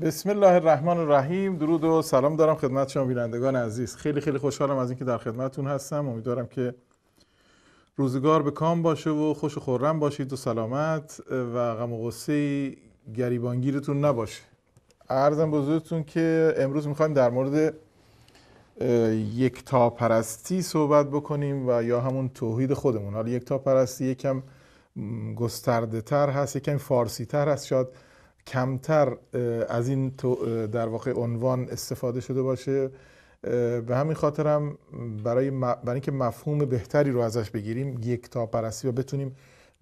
بسم الله الرحمن الرحیم درود و سلام دارم خدمت شما بینندگان عزیز خیلی خیلی خوشحالم از اینکه در خدمتتون هستم امیدوارم که روزگار به کام باشه و خوش و خورم باشید و سلامت و غم و غصه گریبانگیرتون نباشه عرضم بزرگتون که امروز میخوایم در مورد تا پرستی صحبت بکنیم و یا همون توحید خودمون حالا تا پرستی یکم گسترده تر هست یکم فارسی تر هست شاید کمتر از این در واقع عنوان استفاده شده باشه به همین خاطرم برای, برای اینکه مفهوم بهتری رو ازش بگیریم یک تا پرستی و بتونیم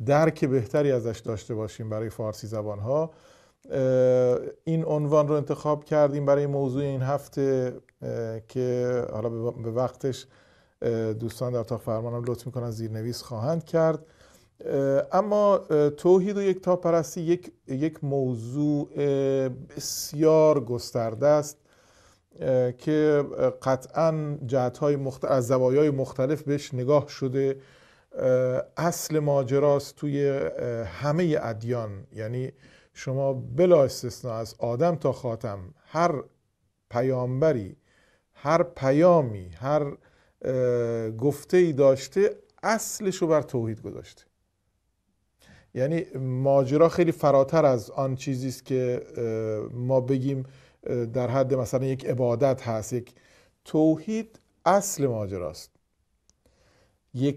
درک بهتری ازش داشته باشیم برای فارسی زبان ها این عنوان رو انتخاب کردیم برای موضوع این هفته که حالا به وقتش دوستان در فرمان فرمانم لطف میکنن زیرنویس خواهند کرد اما توحید و یکتا پرستی یک, یک موضوع بسیار گسترده است که قطعا جهت های مختلف، از زوایای مختلف بهش نگاه شده اصل ماجراست توی همه ادیان یعنی شما بلا استثنا از آدم تا خاتم هر پیامبری هر پیامی هر گفته ای داشته اصلش رو بر توحید گذاشته یعنی ماجرا خیلی فراتر از آن چیزی است که ما بگیم در حد مثلا یک عبادت هست یک توحید اصل ماجراست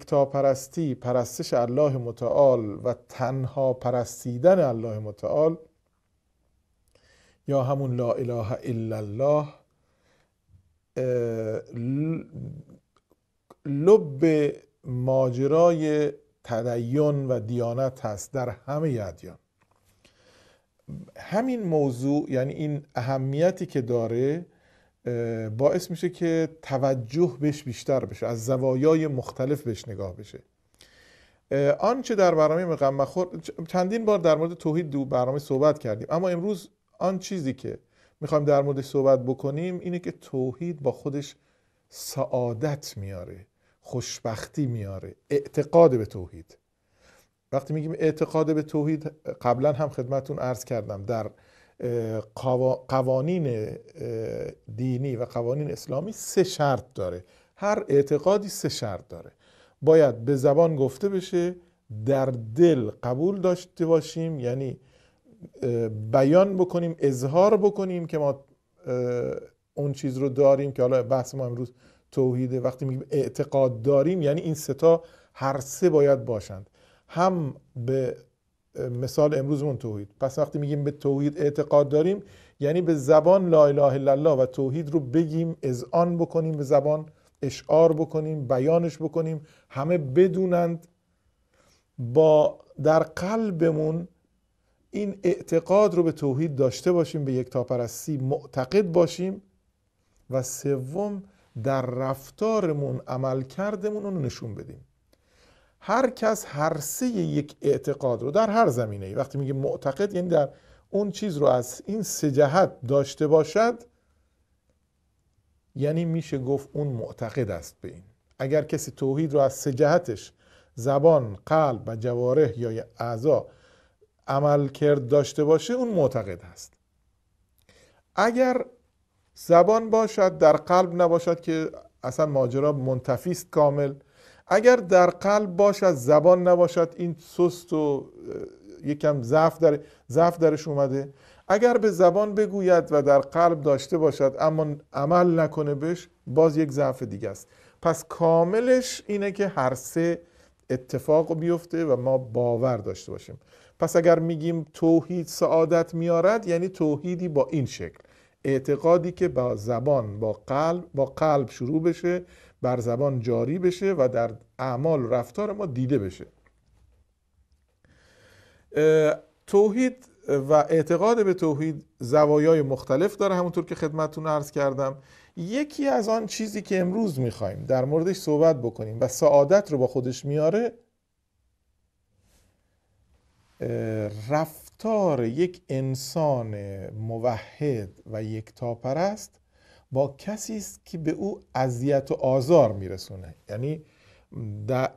تا پرستی پرستش الله متعال و تنها پرستیدن الله متعال یا همون لا اله الا الله لب ماجرای تدین و دیانت هست در همه ادیان همین موضوع یعنی این اهمیتی که داره باعث میشه که توجه بهش بیشتر بشه از زوایای مختلف بهش نگاه بشه آنچه در برنامه مخور چندین بار در مورد توحید دو برنامه صحبت کردیم اما امروز آن چیزی که میخوایم در مورد صحبت بکنیم اینه که توحید با خودش سعادت میاره خوشبختی میاره اعتقاد به توحید وقتی میگیم اعتقاد به توحید قبلا هم خدمتون عرض کردم در قوانین دینی و قوانین اسلامی سه شرط داره هر اعتقادی سه شرط داره باید به زبان گفته بشه در دل قبول داشته باشیم یعنی بیان بکنیم اظهار بکنیم که ما اون چیز رو داریم که حالا بحث ما امروز توحیده وقتی میگیم اعتقاد داریم یعنی این ستا هر سه باید باشند هم به مثال امروزمون توحید پس وقتی میگیم به توحید اعتقاد داریم یعنی به زبان لا اله الا الله و توحید رو بگیم اذعان بکنیم به زبان اشعار بکنیم بیانش بکنیم همه بدونند با در قلبمون این اعتقاد رو به توحید داشته باشیم به یک تاپرستی معتقد باشیم و سوم در رفتارمون عمل کردمون رو نشون بدیم هر کس هر سه یک اعتقاد رو در هر زمینه ای وقتی میگه معتقد یعنی در اون چیز رو از این سه جهت داشته باشد یعنی میشه گفت اون معتقد است به این اگر کسی توحید رو از سه جهتش زبان، قلب و جواره یا اعضا عمل کرد داشته باشه اون معتقد است اگر زبان باشد در قلب نباشد که اصلا ماجرا منتفی کامل اگر در قلب باشد زبان نباشد این سست و یکم ضعف در ضعف درش اومده اگر به زبان بگوید و در قلب داشته باشد اما عمل نکنه بهش باز یک ضعف دیگه است پس کاملش اینه که هر سه اتفاق بیفته و ما باور داشته باشیم پس اگر میگیم توحید سعادت میارد یعنی توحیدی با این شکل اعتقادی که با زبان با قلب با قلب شروع بشه بر زبان جاری بشه و در اعمال و رفتار ما دیده بشه توحید و اعتقاد به توحید زوایای مختلف داره همونطور که خدمتتون عرض کردم یکی از آن چیزی که امروز میخوایم در موردش صحبت بکنیم و سعادت رو با خودش میاره رفت رفتار یک انسان موحد و یک است با کسی است که به او اذیت و آزار میرسونه یعنی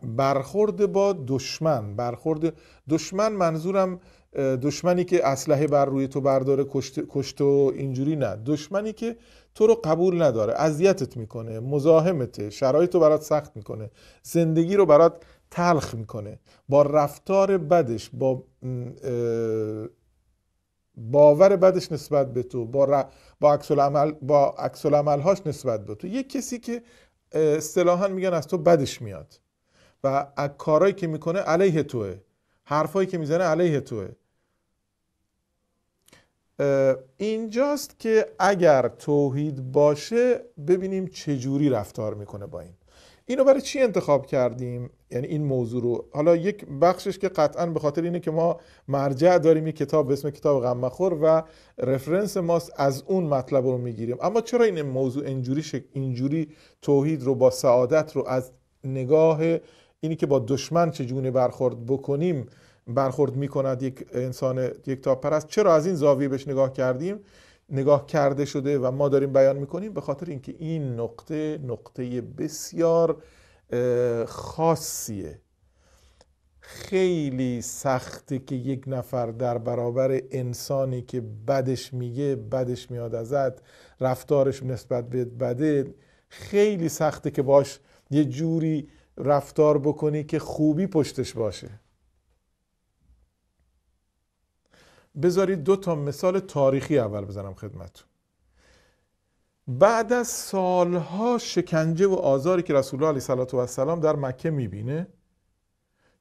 برخورد با دشمن برخورد دشمن منظورم دشمنی که اسلحه بر روی تو برداره کشت, و اینجوری نه دشمنی که تو رو قبول نداره اذیتت میکنه مزاحمته شرایط تو برات سخت میکنه زندگی رو برات تلخ میکنه با رفتار بدش با باور بدش نسبت به تو با با عکس با عکس هاش نسبت به تو یه کسی که اصطلاحا میگن از تو بدش میاد و کارهایی که میکنه علیه توه حرفایی که میزنه علیه توه اینجاست که اگر توحید باشه ببینیم چه جوری رفتار میکنه با این اینو برای چی انتخاب کردیم یعنی این موضوع رو حالا یک بخشش که قطعا به خاطر اینه که ما مرجع داریم یک کتاب به اسم کتاب غمخور و رفرنس ماست از اون مطلب رو میگیریم اما چرا این موضوع اینجوری شک... اینجوری توحید رو با سعادت رو از نگاه اینی که با دشمن چجونه برخورد بکنیم برخورد میکند یک انسان یک تاپ پرست چرا از این زاویه بهش نگاه کردیم نگاه کرده شده و ما داریم بیان میکنیم به خاطر اینکه این نقطه نقطه بسیار خاصیه خیلی سخته که یک نفر در برابر انسانی که بدش میگه بدش میاد ازت رفتارش نسبت به بده خیلی سخته که باش یه جوری رفتار بکنی که خوبی پشتش باشه بذارید دو تا مثال تاریخی اول بزنم خدمتتون بعد از سالها شکنجه و آزاری که رسول الله علیه و السلام در مکه میبینه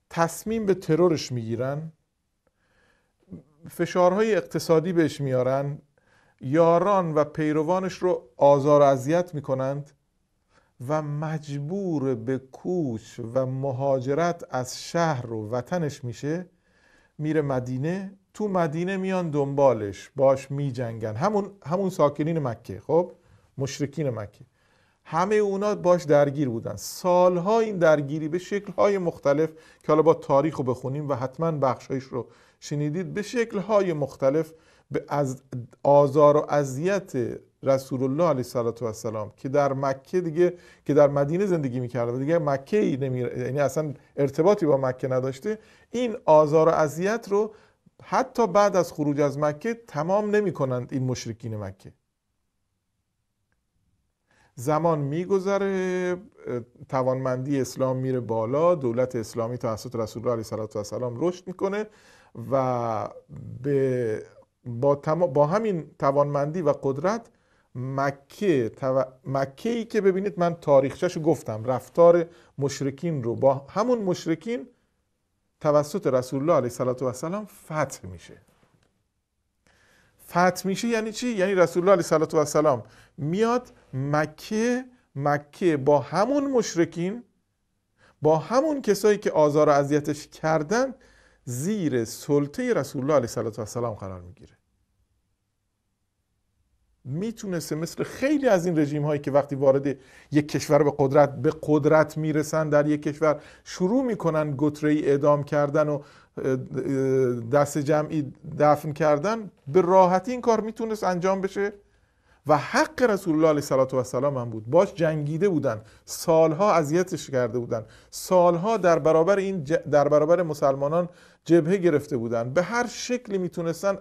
تصمیم به ترورش میگیرن فشارهای اقتصادی بهش میارن یاران و پیروانش رو آزار و اذیت میکنند و مجبور به کوچ و مهاجرت از شهر و وطنش میشه میره مدینه تو مدینه میان دنبالش باش میجنگن همون همون ساکنین مکه خب مشرکین مکه همه اونا باش درگیر بودن سالها این درگیری به شکلهای مختلف که حالا با تاریخ رو بخونیم و حتما بخشایش رو شنیدید به شکلهای مختلف به از آزار و اذیت رسول الله علیه صلی و السلام که در مکه دیگه که در مدینه زندگی میکرده و دیگه مکه یعنی اصلا ارتباطی با مکه نداشته این آزار و اذیت رو حتی بعد از خروج از مکه تمام نمی کنند این مشرکین مکه زمان میگذره توانمندی اسلام میره بالا دولت اسلامی توسط رسول الله علیه السلام رشد میکنه و به با, با همین توانمندی و قدرت مکه مکه ای که ببینید من تاریخچش گفتم رفتار مشرکین رو با همون مشرکین توسط رسول الله علیه صلی و فتح میشه فتح میشه یعنی چی؟ یعنی رسول الله علیه صلی و میاد مکه مکه با همون مشرکین با همون کسایی که آزار و اذیتش کردن زیر سلطه رسول الله علیه صلی و قرار میگیره میتونسته مثل خیلی از این رژیم هایی که وقتی وارد یک کشور به قدرت به قدرت میرسن در یک کشور شروع میکنن گتره ای اعدام کردن و دست جمعی دفن کردن به راحتی این کار میتونست انجام بشه و حق رسول الله علیه و سلام هم بود باش جنگیده بودن سالها اذیتش کرده بودن سالها در برابر این در برابر مسلمانان جبهه گرفته بودن به هر شکلی میتونستن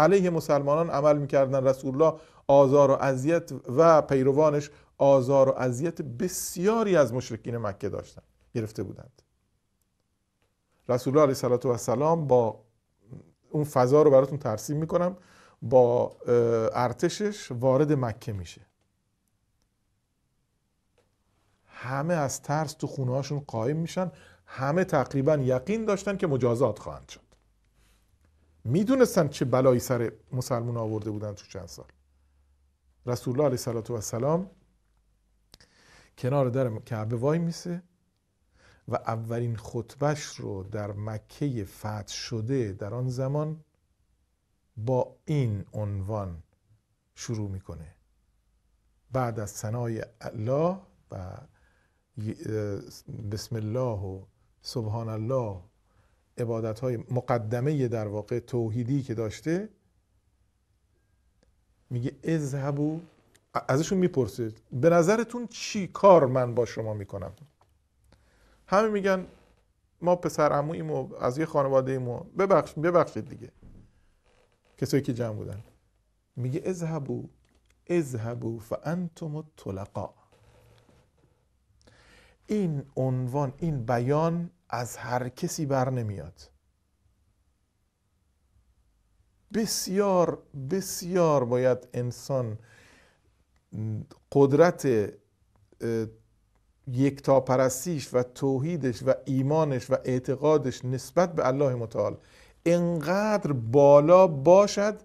علیه مسلمانان عمل میکردن رسول الله آزار و اذیت و پیروانش آزار و اذیت بسیاری از مشرکین مکه داشتن. گرفته بودند رسول الله علیه و سلام با اون فضا رو براتون ترسیم میکنم با ارتشش وارد مکه میشه همه از ترس تو خونهاشون قایم میشن همه تقریبا یقین داشتن که مجازات خواهند شد میدونستن چه بلایی سر مسلمون آورده بودن تو چند سال رسول الله علیه صلات و سلام کنار در کعبه وای میسه و اولین خطبش رو در مکه فتح شده در آن زمان با این عنوان شروع میکنه بعد از ثنای الله و بسم الله و سبحان الله عبادت های مقدمه در واقع توحیدی که داشته میگه اذهبو ازشون میپرسید به نظرتون چی کار من با شما میکنم همه میگن ما پسر و از یه خانواده ایم ببخش ببخشید دیگه کسایی که جمع بودن میگه اذهبو اذهبو فانتم الطلقاء این عنوان این بیان از هر کسی بر نمیاد بسیار بسیار باید انسان قدرت پرستیش و توحیدش و ایمانش و اعتقادش نسبت به الله متعال انقدر بالا باشد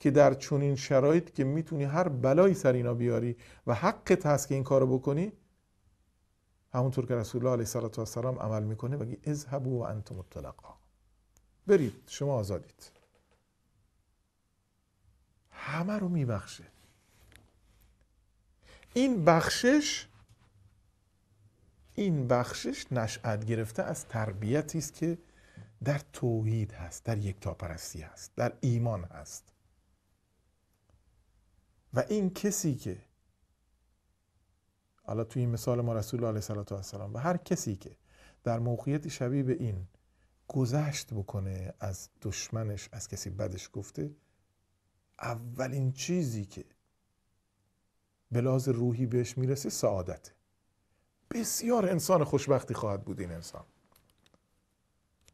که در چنین شرایط که میتونی هر بلایی سر اینا بیاری و حقت هست که این کارو بکنی همونطور که رسول الله علیه و سلام عمل میکنه بگی اذهبوا و انتم الطلقا برید شما آزادید همه رو میبخشه این بخشش این بخشش نشأت گرفته از تربیتی است که در توحید هست در یکتاپرستی هست در ایمان هست و این کسی که حالا توی این مثال ما رسول الله علیه السلام و هر کسی که در موقعیت شبیه به این گذشت بکنه از دشمنش از کسی بدش گفته اولین چیزی که بلاز روحی بهش میرسه سعادت بسیار انسان خوشبختی خواهد بود این انسان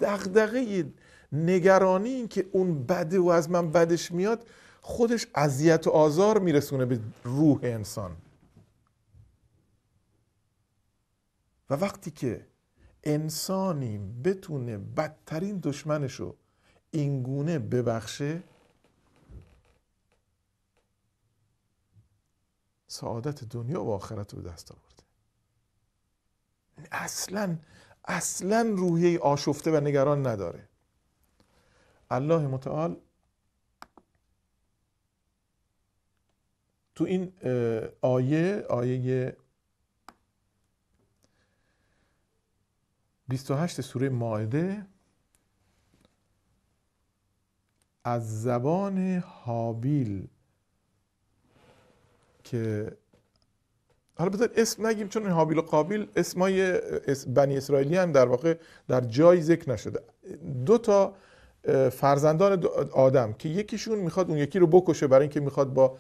دغدغه نگرانی این که اون بده و از من بدش میاد خودش اذیت و آزار میرسونه به روح انسان و وقتی که انسانی بتونه بدترین دشمنش رو اینگونه ببخشه سعادت دنیا و آخرت رو به دست آورده یعنی اصلا اصلا روحیه آشفته و نگران نداره الله متعال تو این آیه آیه 28 سوره ماعده از زبان هابیل که حالا بذار اسم نگیم چون هابیل و قابیل اسمای بنی اسرائیلی هم در واقع در جای ذکر نشده دو تا فرزندان آدم که یکیشون میخواد اون یکی رو بکشه برای اینکه میخواد با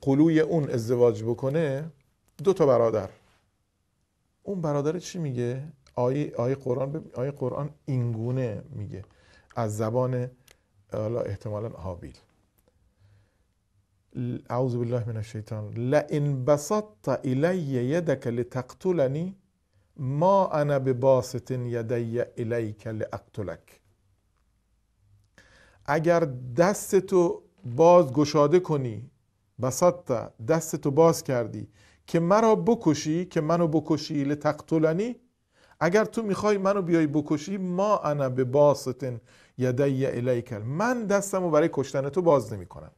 قلوی اون ازدواج بکنه دو تا برادر اون برادر چی میگه آیه آی قرآن قرآن اینگونه میگه از زبان حالا احتمالا هابیل اعوذ بالله من الشیطان لئن بسطت الی یدک لتقتلنی ما انا بباسط یدی الیک لاقتلک اگر دست تو باز گشاده کنی بسطت دست تو باز کردی که مرا بکشی که منو بکشی لتقتلنی اگر تو میخوای منو بیای بکشی ما انا به باستن یدی الیکل من دستمو برای کشتن تو باز نمی کنم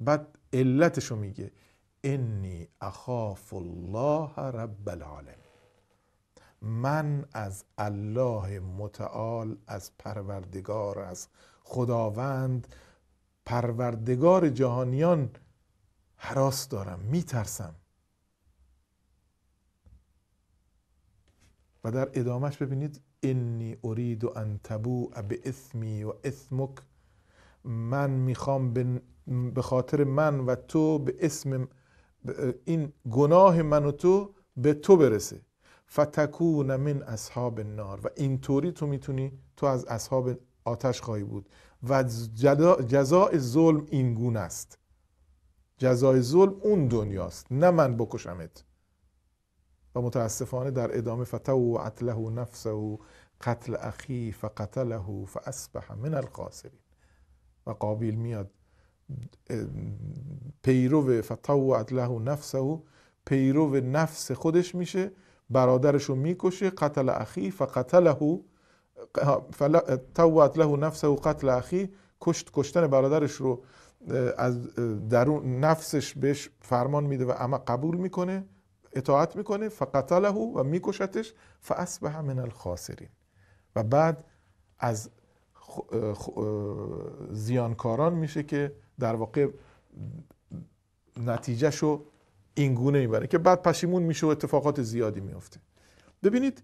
بعد علتشو میگه انی اخاف الله رب العالم من از الله متعال از پروردگار از خداوند پروردگار جهانیان حراس دارم میترسم و در ادامهش ببینید انی ارید و انتبو به اسمی و اسمک من میخوام به خاطر من و تو به اسم این گناه من و تو به تو برسه فتکون من اصحاب النار و اینطوری تو میتونی تو از اصحاب آتش خواهی بود و جزاء ظلم این گونه است جزای ظلم اون دنیاست نه من بکشمت و متاسفانه در ادامه فتو عتله نفسه قتل اخی فقتله فاسبح من الخاسرین و قابیل میاد پیرو فتو عتله نفسه پیرو نفس خودش میشه برادرش رو میکشه قتل اخی فقتله فتوت له نفسه و قتل اخی کشت کشتن برادرش رو از درون نفسش بهش فرمان میده و اما قبول میکنه اطاعت میکنه فقتله و میکشتش فاصبح من الخاسرین و بعد از زیانکاران میشه که در واقع این گونه میبره که بعد پشیمون میشه و اتفاقات زیادی میفته ببینید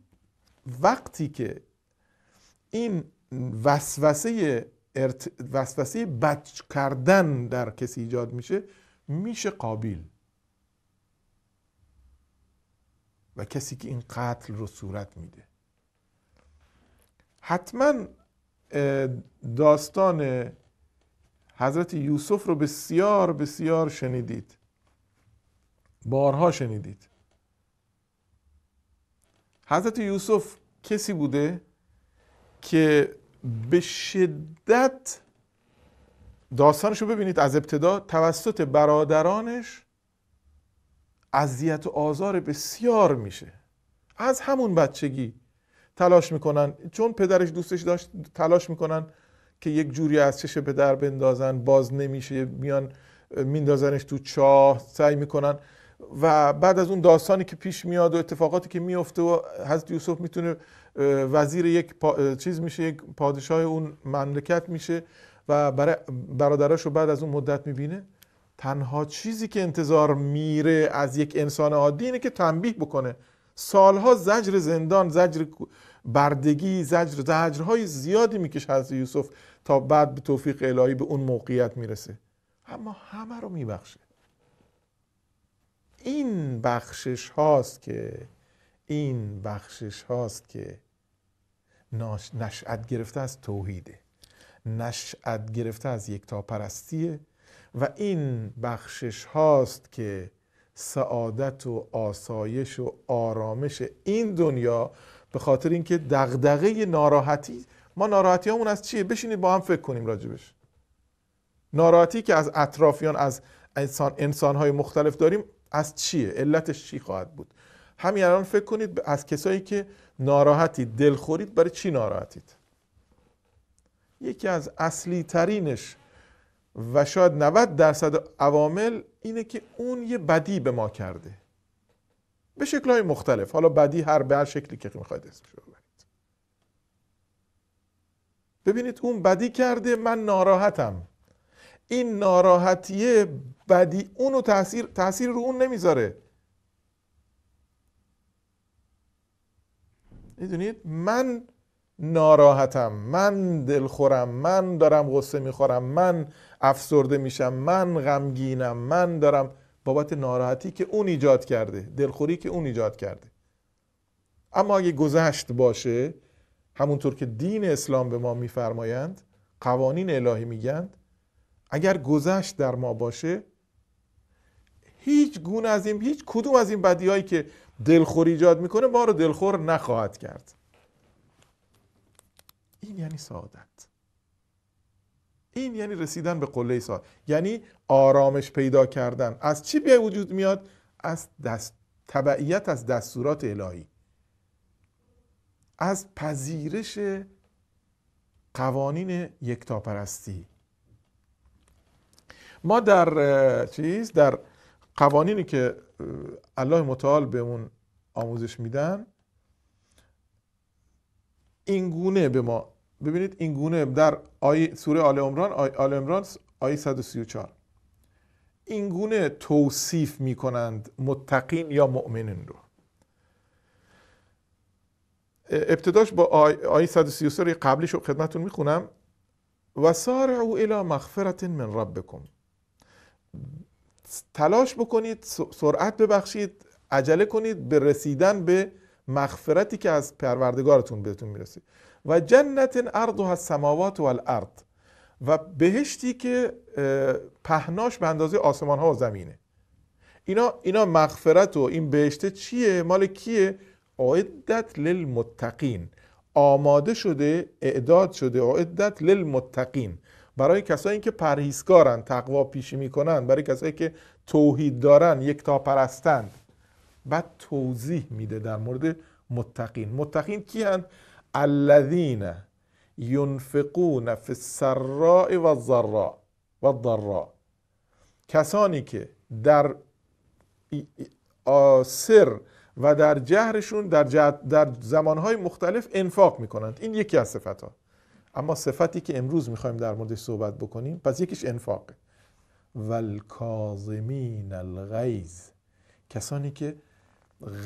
وقتی که این وسوسه ارت... وسوسه بچ کردن در کسی ایجاد میشه میشه قابل و کسی که این قتل رو صورت میده حتما داستان حضرت یوسف رو بسیار بسیار شنیدید بارها شنیدید حضرت یوسف کسی بوده که به شدت داستانش رو ببینید از ابتدا توسط برادرانش اذیت و آزار بسیار میشه از همون بچگی تلاش میکنن چون پدرش دوستش داشت تلاش میکنن که یک جوری از چش به بندازن باز نمیشه میان میندازنش تو چاه سعی میکنن و بعد از اون داستانی که پیش میاد و اتفاقاتی که میفته و حضرت یوسف میتونه وزیر یک چیز میشه یک پادشاه اون مملکت میشه و برای برادراش رو بعد از اون مدت میبینه تنها چیزی که انتظار میره از یک انسان عادی اینه که تنبیه بکنه سالها زجر زندان زجر بردگی زجر زجرهای زیادی میکشه از یوسف تا بعد به توفیق الهی به اون موقعیت میرسه اما همه رو میبخشه این بخشش هاست که این بخشش هاست که نشأت گرفته از توحیده نشأت گرفته از یک پرستیه و این بخشش هاست که سعادت و آسایش و آرامش این دنیا به خاطر اینکه دغدغه ناراحتی ما ناراحتی همون از چیه بشینید با هم فکر کنیم راجبش ناراحتی که از اطرافیان از انسان انسانهای مختلف داریم از چیه علتش چی خواهد بود همین الان فکر کنید از کسایی که دل دلخورید برای چی ناراحتید یکی از اصلی ترینش و شاید 90 درصد عوامل اینه که اون یه بدی به ما کرده به شکلهای مختلف حالا بدی هر به هر شکلی که میخواید اسمش رو ببینید اون بدی کرده من ناراحتم این ناراحتیه بدی اونو تاثیر تاثیر رو اون نمیذاره میدونید من ناراحتم من دلخورم من دارم غصه میخورم من افسرده میشم من غمگینم من دارم بابت ناراحتی که اون ایجاد کرده دلخوری که اون ایجاد کرده اما اگه گذشت باشه همونطور که دین اسلام به ما میفرمایند قوانین الهی میگند اگر گذشت در ما باشه هیچ گونه از این هیچ کدوم از این بدیهایی که دلخوری ایجاد میکنه ما رو دلخور نخواهد کرد این یعنی سعادت این یعنی رسیدن به قله سعادت یعنی آرامش پیدا کردن از چی به وجود میاد از دست تبعیت از دستورات الهی از پذیرش قوانین یکتاپرستی ما در چیز در قوانینی که الله متعال به اون آموزش میدن گونه به ما ببینید این گونه در آی سوره آل عمران آی آل عمران آیه 134 این گونه توصیف میکنند متقین یا مؤمنین رو ابتداش با آیه 133 قبلش رو خدمتون میخونم و سارعو الی مغفرت من ربکم تلاش بکنید سرعت ببخشید عجله کنید به رسیدن به مغفرتی که از پروردگارتون بهتون میرسید و جنت ارضها، السماوات والارض و بهشتی که پهناش به اندازه آسمان ها و زمینه اینا اینا مغفرت و این بهشته چیه مال کیه اعدت للمتقین آماده شده اعداد شده اعدت للمتقین برای کسایی که پرهیزکارن تقوا پیشی میکنن برای کسایی که توحید دارن یکتا پرستند بعد توضیح میده در مورد متقین متقین کیان الذین ینفقون فی السراء و کسانی که در سر و در جهرشون در, در زمانهای مختلف انفاق میکنند این یکی از صفت ها اما صفتی که امروز میخوایم در موردش صحبت بکنیم پس یکیش انفاقه والکاظمین الغیز کسانی که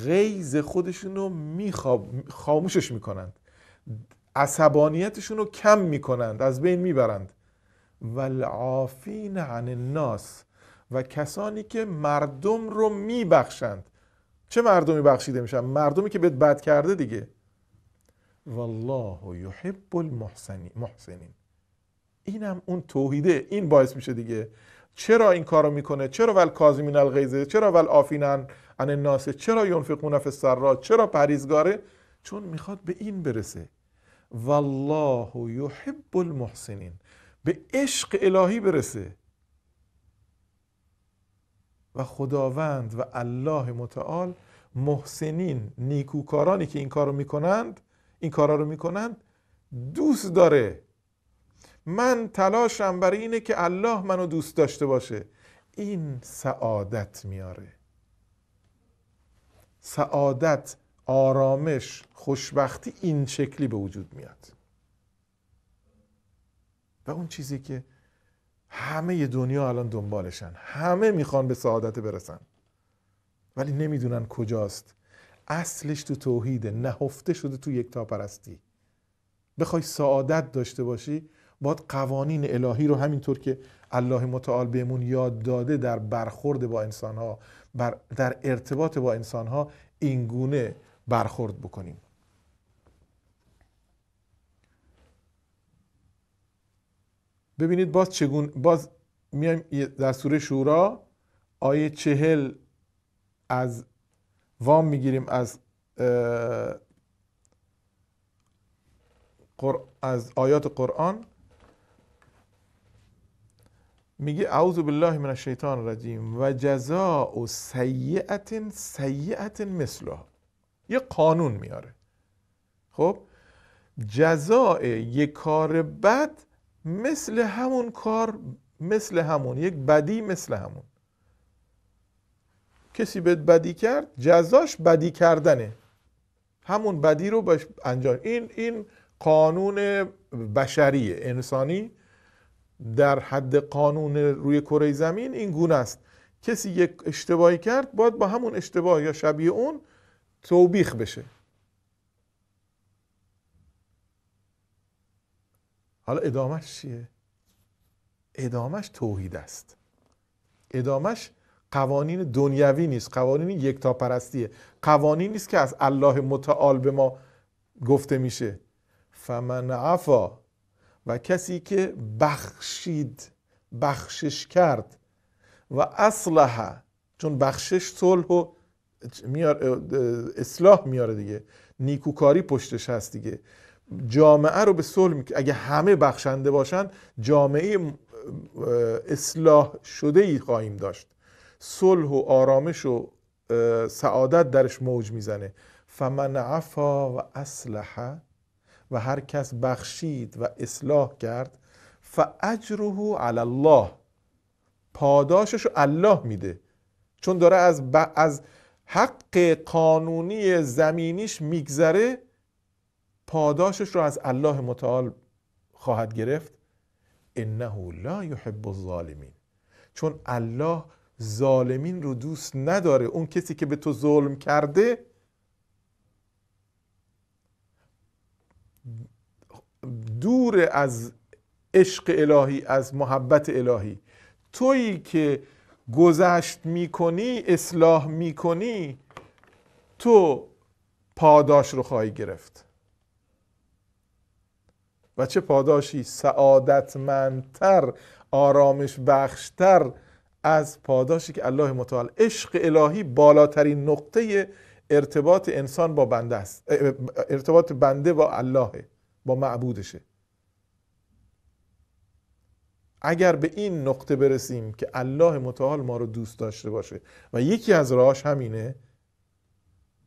غیز خودشون رو خاموشش میکنند عصبانیتشون رو کم میکنند از بین میبرند والعافین عن الناس و کسانی که مردم رو میبخشند چه مردمی بخشیده میشن مردمی که بهت بد کرده دیگه والله یحب المحسنین هم اون توحیده این باعث میشه دیگه چرا این کارو میکنه چرا ول کاظمین چرا ول آفینن عن الناس چرا ینفقون فی السرا چرا پریزگاره چون میخواد به این برسه والله یحب المحسنین به عشق الهی برسه و خداوند و الله متعال محسنین نیکوکارانی که این کار رو میکنند این کارا رو میکنند دوست داره من تلاشم برای اینه که الله منو دوست داشته باشه این سعادت میاره سعادت آرامش خوشبختی این شکلی به وجود میاد و اون چیزی که همه دنیا الان دنبالشن همه میخوان به سعادت برسن ولی نمیدونن کجاست اصلش تو توحیده نهفته شده تو تا پرستی بخوای سعادت داشته باشی باید قوانین الهی رو همینطور که الله متعال بهمون یاد داده در برخورد با انسانها در ارتباط با انسانها اینگونه برخورد بکنیم ببینید باز چگون باز میایم در سوره شورا آیه چهل از وام میگیریم از از آیات قرآن میگه اعوذ بالله من الشیطان الرجیم و جزاء سیئت سیئه مثلها یه قانون میاره خب جزاء یک کار بد مثل همون کار مثل همون یک بدی مثل همون کسی بهت بدی کرد جزاش بدی کردنه همون بدی رو باش انجام این این قانون بشری انسانی در حد قانون روی کره زمین این گونه است کسی یک اشتباهی کرد باید با همون اشتباه یا شبیه اون توبیخ بشه حالا ادامش چیه؟ ادامش توحید است ادامش قوانین دنیوی نیست قوانین پرستیه قوانین نیست که از الله متعال به ما گفته میشه فمن عفا و کسی که بخشید بخشش کرد و اصلحه چون بخشش صلح و اصلاح میاره دیگه نیکوکاری پشتش هست دیگه جامعه رو به صلح اگه همه بخشنده باشن جامعه اصلاح شده ای خواهیم داشت صلح و آرامش و سعادت درش موج میزنه فمن عفا و اصلح و هر کس بخشید و اصلاح کرد فاجره علی الله پاداشش الله میده چون داره از, از حق قانونی زمینیش میگذره پاداشش رو از الله متعال خواهد گرفت انه لا یحب الظالمین چون الله ظالمین رو دوست نداره اون کسی که به تو ظلم کرده دور از عشق الهی از محبت الهی تویی که گذشت میکنی اصلاح میکنی تو پاداش رو خواهی گرفت و چه پاداشی سعادتمندتر آرامش بخشتر از پاداشی که الله متعال عشق الهی بالاترین نقطه ارتباط انسان با بنده است ارتباط بنده با الله با معبودشه اگر به این نقطه برسیم که الله متعال ما رو دوست داشته باشه و یکی از راهش همینه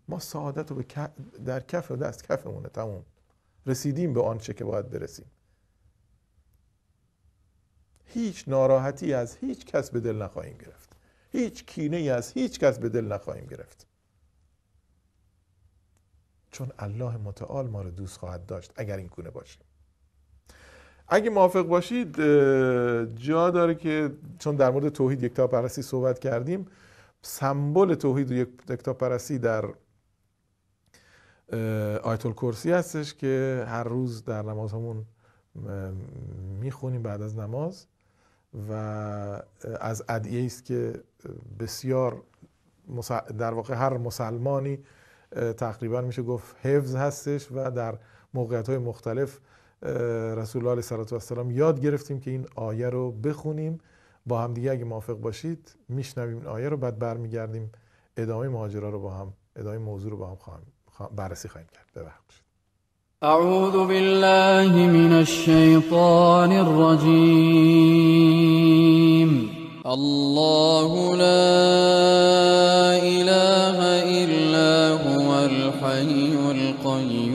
ما سعادت رو در کف و دست کفمونه تموم رسیدیم به آنچه که باید برسیم هیچ ناراحتی از هیچ کس به دل نخواهیم گرفت هیچ کینه ای از هیچ کس به دل نخواهیم گرفت چون الله متعال ما رو دوست خواهد داشت اگر این گونه باشیم اگه موافق باشید جا داره که چون در مورد توحید یک پرستی صحبت کردیم سمبل توحید و یک پرستی در آیت الکرسی هستش که هر روز در نماز همون میخونیم بعد از نماز و از ادعیه است که بسیار در واقع هر مسلمانی تقریبا میشه گفت حفظ هستش و در موقعیت های مختلف رسول الله علیه و السلام یاد گرفتیم که این آیه رو بخونیم با هم دیگه اگه موافق باشید میشنویم این آیه رو بعد برمیگردیم ادامه ماجرا رو با هم ادامه موضوع رو با هم خواهم بررسی خواهیم کرد ببخشید اعوذ بالله من الشیطان الرجیم الله لا اله الا هو الحي القيوم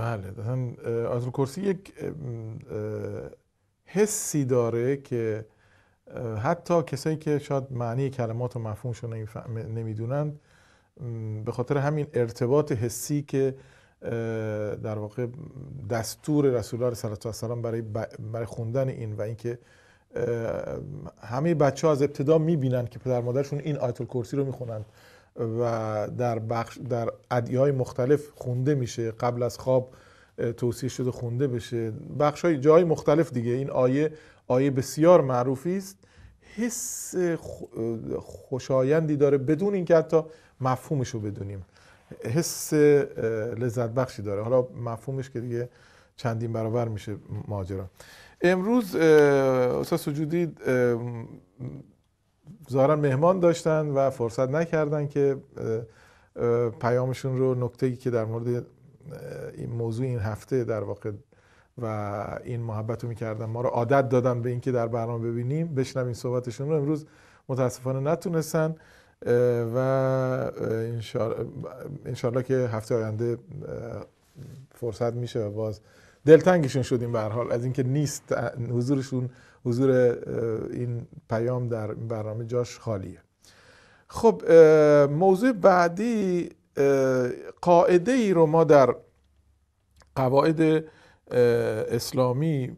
بله مثلا آیت الکرسی یک حسی داره که حتی کسایی که شاید معنی کلمات و مفهومش رو نمیدونند به خاطر همین ارتباط حسی که در واقع دستور رسول الله صلی الله علیه برای برای خوندن این و اینکه همه بچه ها از ابتدا میبینند که پدر مادرشون این آیت الکرسی رو میخونند و در بخش در ادیای مختلف خونده میشه قبل از خواب توصیه شده خونده بشه بخش های جای مختلف دیگه این آیه آیه بسیار معروفی است حس خوشایندی داره بدون اینکه حتی مفهومش رو بدونیم حس لذت بخشی داره حالا مفهومش که دیگه چندین برابر میشه ماجرا امروز استاد سجودی ظاهرا مهمان داشتن و فرصت نکردن که پیامشون رو ای که در مورد این موضوع این هفته در واقع و این محبت رو میکردن ما رو عادت دادن به اینکه در برنامه ببینیم بشنویم صحبتشون رو امروز متاسفانه نتونستن و انشالله که هفته آینده فرصت میشه و باز دلتنگشون شدیم به حال از اینکه نیست حضورشون حضور این پیام در برنامه جاش خالیه خب موضوع بعدی قاعده ای رو ما در قواعد اسلامی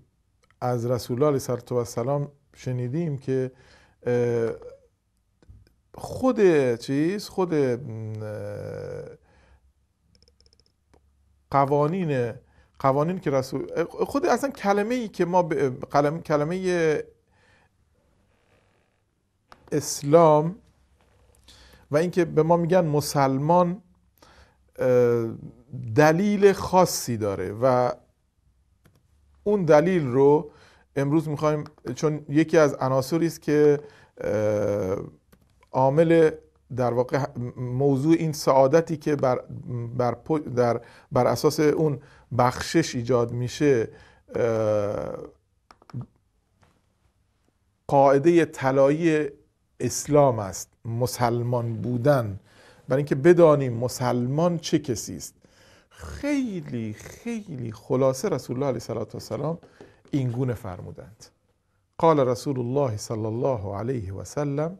از رسول الله صلی و سلام شنیدیم که خود چیز خود قوانین قوانین که رسول خود اصلا کلمه ای که ما ب... قلم... کلمه اسلام و اینکه به ما میگن مسلمان دلیل خاصی داره و اون دلیل رو امروز میخوایم چون یکی از عناصری است که عامل در واقع موضوع این سعادتی که بر, بر, در بر اساس اون بخشش ایجاد میشه قاعده طلایی اسلام است مسلمان بودن برای اینکه بدانیم مسلمان چه کسی است خیلی خیلی خلاصه رسول الله علیه صلات و سلام این فرمودند قال رسول الله صلی الله علیه و سلم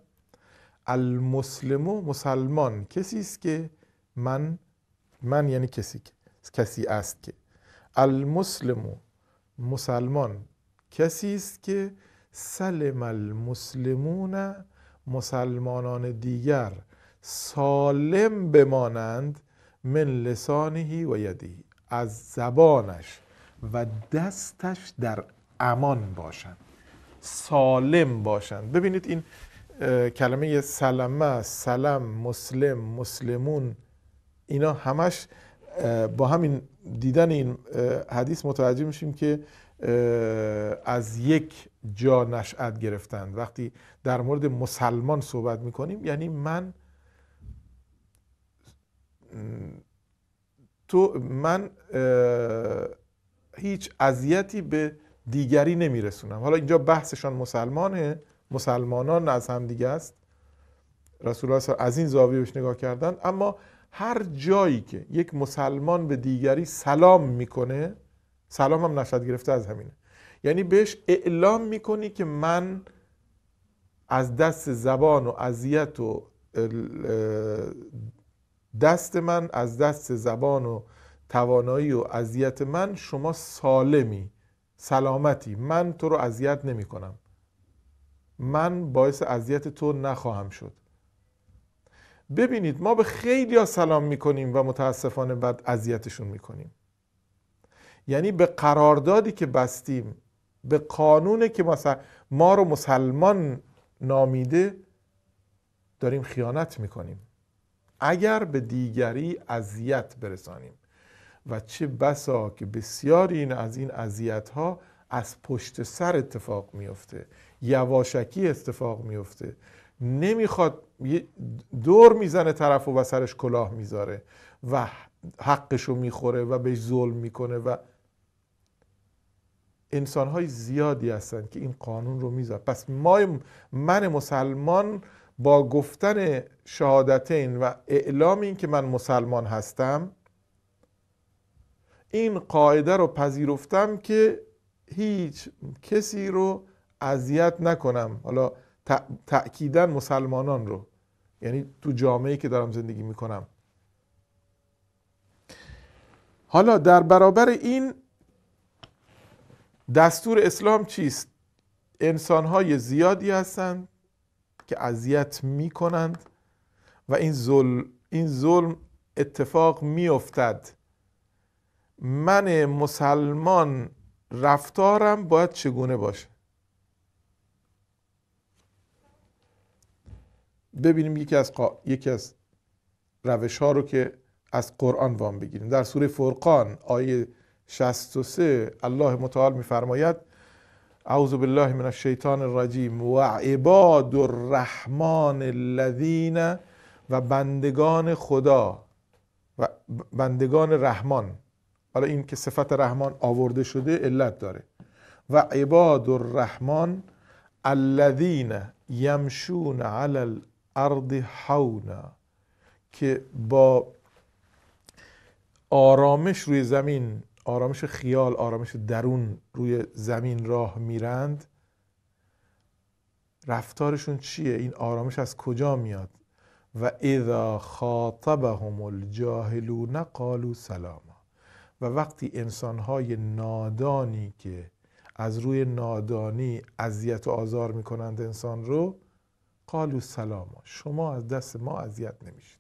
المسلم و مسلمان کسی است که من من یعنی کسی کسی است که المسلم مسلمان کسی است که سلم المسلمون مسلمانان دیگر سالم بمانند من لسانه و یدی از زبانش و دستش در امان باشند سالم باشند ببینید این کلمه سلمه سلم مسلم مسلمون اینا همش با همین دیدن این حدیث متوجه میشیم که از یک جا نشأت گرفتن وقتی در مورد مسلمان صحبت میکنیم یعنی من تو من هیچ اذیتی به دیگری نمیرسونم حالا اینجا بحثشان مسلمانه مسلمانان از هم دیگه است رسول الله از این زاویه بهش نگاه کردن اما هر جایی که یک مسلمان به دیگری سلام میکنه سلام هم نشد گرفته از همینه یعنی بهش اعلام میکنی که من از دست زبان و اذیت و دست من از دست زبان و توانایی و اذیت من شما سالمی سلامتی من تو رو اذیت نمی کنم من باعث اذیت تو نخواهم شد ببینید ما به خیلی ها سلام میکنیم و متاسفانه بعد اذیتشون میکنیم یعنی به قراردادی که بستیم به قانون که مثلا ما رو مسلمان نامیده داریم خیانت میکنیم اگر به دیگری اذیت برسانیم و چه بسا که بسیاری این از این اذیت ها از پشت سر اتفاق میفته یواشکی اتفاق میفته نمیخواد دور میزنه طرف و سرش کلاه میذاره و حقش رو میخوره و بهش ظلم میکنه و انسان های زیادی هستند که این قانون رو میذار پس ما من مسلمان با گفتن شهادتین و اعلام این که من مسلمان هستم این قاعده رو پذیرفتم که هیچ کسی رو اذیت نکنم حالا تأکیدن مسلمانان رو یعنی تو جامعه که دارم زندگی میکنم حالا در برابر این دستور اسلام چیست های زیادی هستند که اذیت میکنند و این ظلم این ظلم اتفاق میافتد من مسلمان رفتارم باید چگونه باشه ببینیم یکی از, قا... یکی از روش ها رو که از قرآن وام بگیریم در سوره فرقان آیه 63 الله متعال میفرماید اعوذ بالله من الشیطان الرجیم و عباد الرحمن الذین و بندگان خدا و بندگان رحمان حالا این که صفت رحمان آورده شده علت داره و عباد الرحمن الذین یمشون علی ارض حونا که با آرامش روی زمین آرامش خیال آرامش درون روی زمین راه میرند رفتارشون چیه این آرامش از کجا میاد و اذا خاطبهم الجاهلون قالوا سلاما و وقتی انسانهای نادانی که از روی نادانی اذیت و آزار میکنند انسان رو قالو سلاما شما از دست ما اذیت نمیشید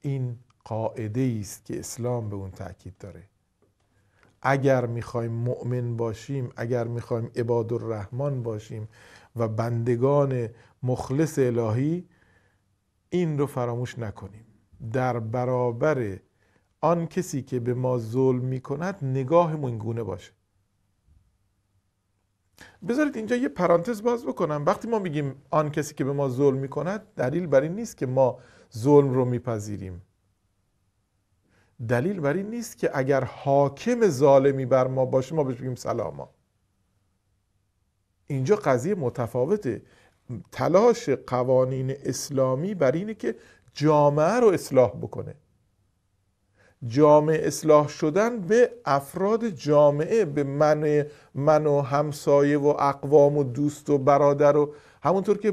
این قاعده است که اسلام به اون تاکید داره اگر میخوایم مؤمن باشیم اگر میخوایم عباد الرحمن باشیم و بندگان مخلص الهی این رو فراموش نکنیم در برابر آن کسی که به ما ظلم میکند نگاهمون گونه باشه بذارید اینجا یه پرانتز باز بکنم وقتی ما میگیم آن کسی که به ما ظلم میکند دلیل بر این نیست که ما ظلم رو میپذیریم دلیل بر این نیست که اگر حاکم ظالمی بر ما باشه ما بهش بگیم سلاما اینجا قضیه متفاوته تلاش قوانین اسلامی بر اینه که جامعه رو اصلاح بکنه جامعه اصلاح شدن به افراد جامعه به من من و همسایه و اقوام و دوست و برادر و همونطور که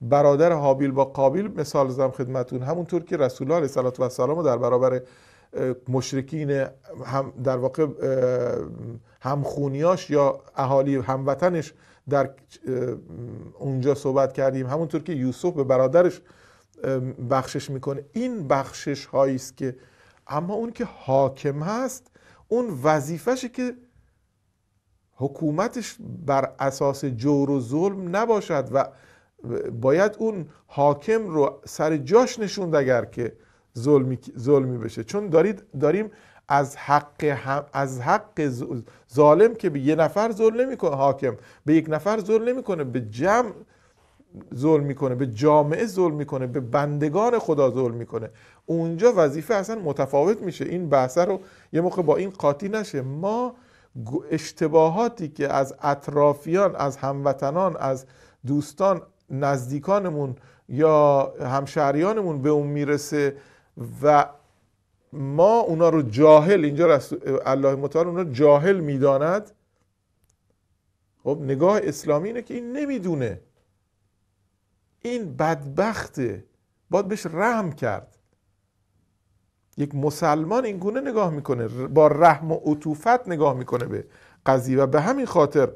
برادر حابیل با قابیل مثال زدم خدمتون همونطور که رسول الله علیه و سلام در برابر مشرکین هم در واقع همخونیاش یا اهالی هموطنش در اونجا صحبت کردیم همونطور که یوسف به برادرش بخشش میکنه این بخشش هایی که اما اون که حاکم هست اون وظیفشه که حکومتش بر اساس جور و ظلم نباشد و باید اون حاکم رو سر جاش نشوند اگر که ظلمی, ظلمی بشه چون دارید داریم از حق از حق ظالم که به یه نفر ظلم نمیکنه حاکم به یک نفر ظلم نمیکنه به جمع ظلم میکنه به جامعه ظلم میکنه به بندگان خدا ظلم میکنه اونجا وظیفه اصلا متفاوت میشه این بحث رو یه موقع با این قاطی نشه ما اشتباهاتی که از اطرافیان از هموطنان از دوستان نزدیکانمون یا همشهریانمون به اون میرسه و ما اونا رو جاهل اینجا الله متعال اونا جاهل میداند خب نگاه اسلامی اینه که این نمیدونه این بدبخته باید بهش رحم کرد یک مسلمان این گونه نگاه میکنه با رحم و عطوفت نگاه میکنه به قضیه و به همین خاطر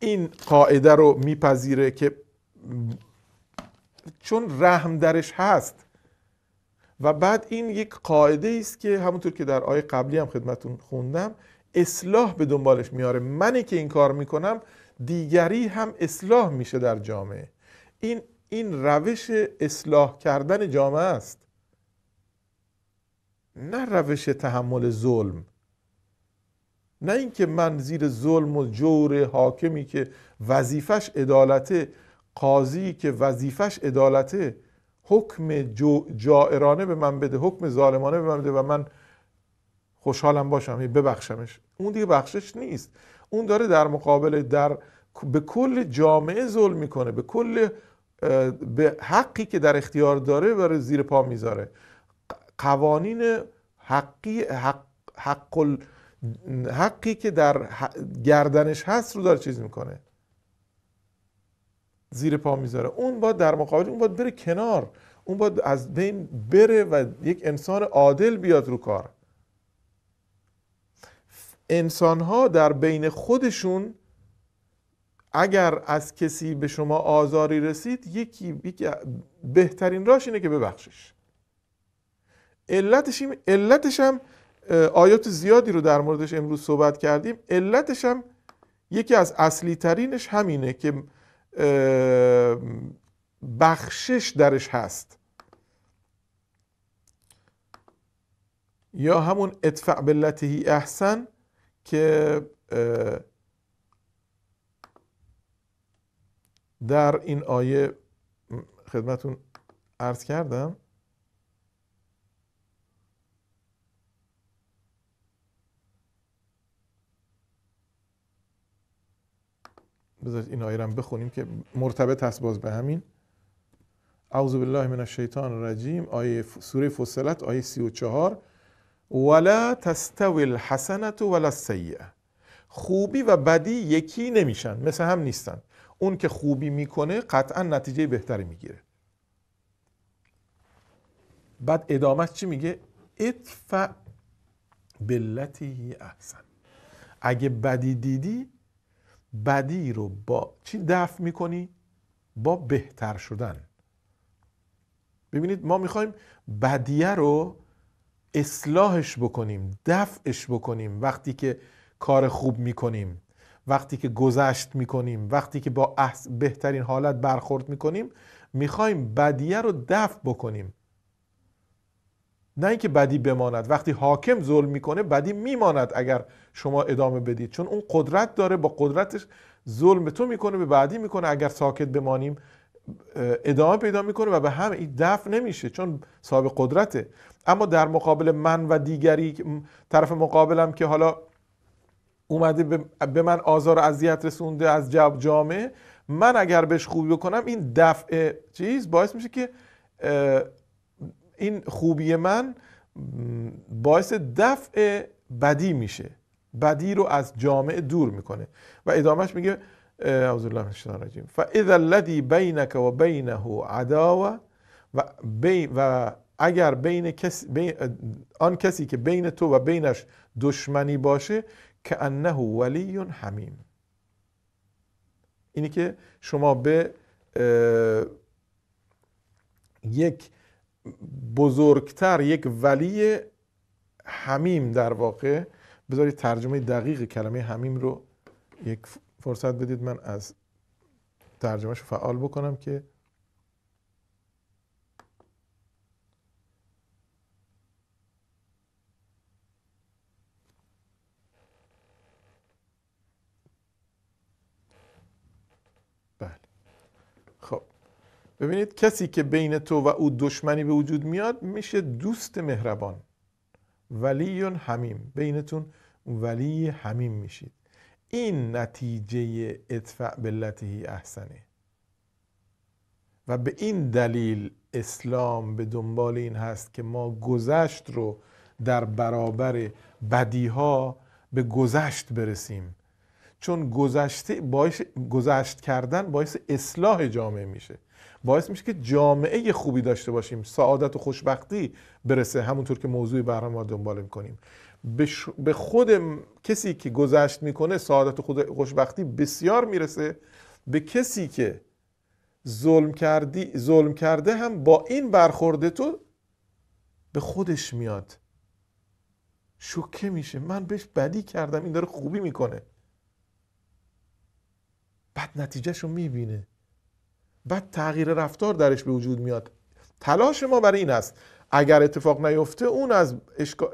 این قاعده رو میپذیره که چون رحم درش هست و بعد این یک قاعده است که همونطور که در آیه قبلی هم خدمتون خوندم اصلاح به دنبالش میاره منی که این کار میکنم دیگری هم اصلاح میشه در جامعه این این روش اصلاح کردن جامعه است نه روش تحمل ظلم نه اینکه من زیر ظلم و جور حاکمی که وظیفش عدالته قاضی که وظیفش عدالته حکم جائرانه به من بده حکم ظالمانه به من بده و من خوشحالم باشم یه یعنی ببخشمش اون دیگه بخشش نیست اون داره در مقابل در به کل جامعه ظلم میکنه به کل به حقی که در اختیار داره برای زیر پا میذاره قوانین حقی حق, حقی که در گردنش هست رو داره چیز میکنه زیر پا میذاره اون باید در مقابل اون باید بره کنار اون باید از بین بره و یک انسان عادل بیاد رو کار انسان ها در بین خودشون اگر از کسی به شما آزاری رسید یکی, یکی بهترین راش اینه که ببخشش علتش, علتش هم آیات زیادی رو در موردش امروز صحبت کردیم علتش هم یکی از اصلی ترینش همینه که بخشش درش هست یا همون ادفع بالتهی احسن که در این آیه خدمتون عرض کردم بذارید این آیه رو بخونیم که مرتبط هست باز به همین اعوذ بالله من الشیطان الرجیم آیه سوره فصلت آیه 34 ولا تستوی الحسنت ولا السیئه خوبی و بدی یکی نمیشن مثل هم نیستن اون که خوبی میکنه قطعا نتیجه بهتری میگیره بعد ادامه چی میگه ادفع بلتی احسن اگه بدی دیدی بدی رو با چی دفع میکنی؟ با بهتر شدن ببینید ما میخوایم بدیه رو اصلاحش بکنیم دفعش بکنیم وقتی که کار خوب میکنیم وقتی که گذشت میکنیم وقتی که با بهترین حالت برخورد میکنیم میخوایم بدیه رو دفع بکنیم نه اینکه بدی بماند وقتی حاکم ظلم میکنه بدی میماند اگر شما ادامه بدید چون اون قدرت داره با قدرتش ظلم به تو میکنه به بعدی میکنه اگر ساکت بمانیم ادامه پیدا میکنه و به همه دفع نمیشه چون صاحب قدرته اما در مقابل من و دیگری طرف مقابلم که حالا اومده به من آزار و اذیت رسونده از جب جامعه من اگر بهش خوبی بکنم این دفع چیز باعث میشه که این خوبی من باعث دفع بدی میشه بدی رو از جامعه دور میکنه و ادامهش میگه اعوذ بالله من الشیطان الرجیم فاذا الذی بینک و بینه عداوه و, و اگر بین, کس بین آن کسی که بین تو و بینش دشمنی باشه که انه ولی حمیم اینی که شما به یک بزرگتر یک ولی حمیم در واقع بذارید ترجمه دقیق کلمه حمیم رو یک فرصت بدید من از شو فعال بکنم که بله خب ببینید کسی که بین تو و او دشمنی به وجود میاد میشه دوست مهربان ولی حمیم بینتون ولی همیم میشید این نتیجه اطفع بلته احسنه و به این دلیل اسلام به دنبال این هست که ما گذشت رو در برابر بدیها به گذشت برسیم چون گذشته باعث گذشت کردن باعث اصلاح جامعه میشه باعث میشه که جامعه خوبی داشته باشیم سعادت و خوشبختی برسه همونطور که موضوع برنامه ما دنبال میکنیم به خود کسی که گذشت میکنه سعادت خود خوشبختی بسیار میرسه به کسی که ظلم کردی ظلم کرده هم با این برخورد تو به خودش میاد شوکه میشه من بهش بدی کردم این داره خوبی میکنه بعد نتیجهش رو میبینه بعد تغییر رفتار درش به وجود میاد تلاش ما برای این است اگر اتفاق نیفته اون از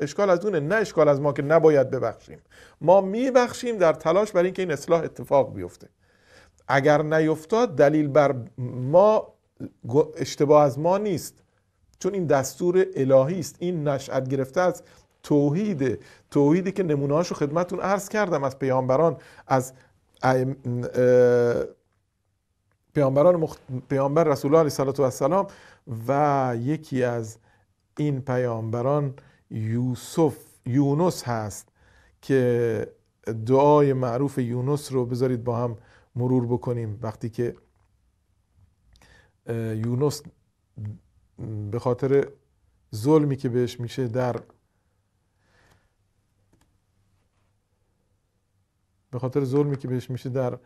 اشکال, از اونه نه اشکال از ما که نباید ببخشیم ما میبخشیم در تلاش برای اینکه این اصلاح اتفاق بیفته اگر نیفتاد دلیل بر ما اشتباه از ما نیست چون این دستور الهی است این نشأت گرفته از توحید توحیدی که نمونهاشو خدمتون عرض کردم از پیامبران از پیامبران مخت... پیامبر رسول الله علیه و السلام و یکی از این پیامبران یوسف یونس هست که دعای معروف یونس رو بذارید با هم مرور بکنیم وقتی که یونس به خاطر ظلمی که بهش میشه در به خاطر ظلمی که بهش میشه در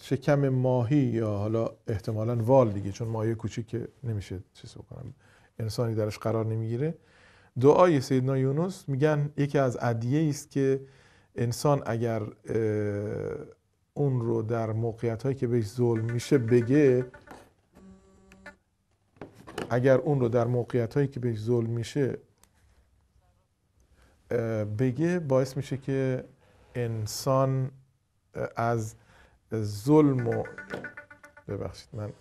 شکم ماهی یا حالا احتمالا وال دیگه چون ماهی کوچیک که نمیشه چیز بکنم انسانی درش قرار نمیگیره دعای سیدنا یونوس میگن یکی از عدیه است که انسان اگر اون رو در موقعیت هایی که بهش ظلم میشه بگه اگر اون رو در موقعیت هایی که بهش ظلم میشه بگه باعث میشه که انسان از ظلم و ببخشید من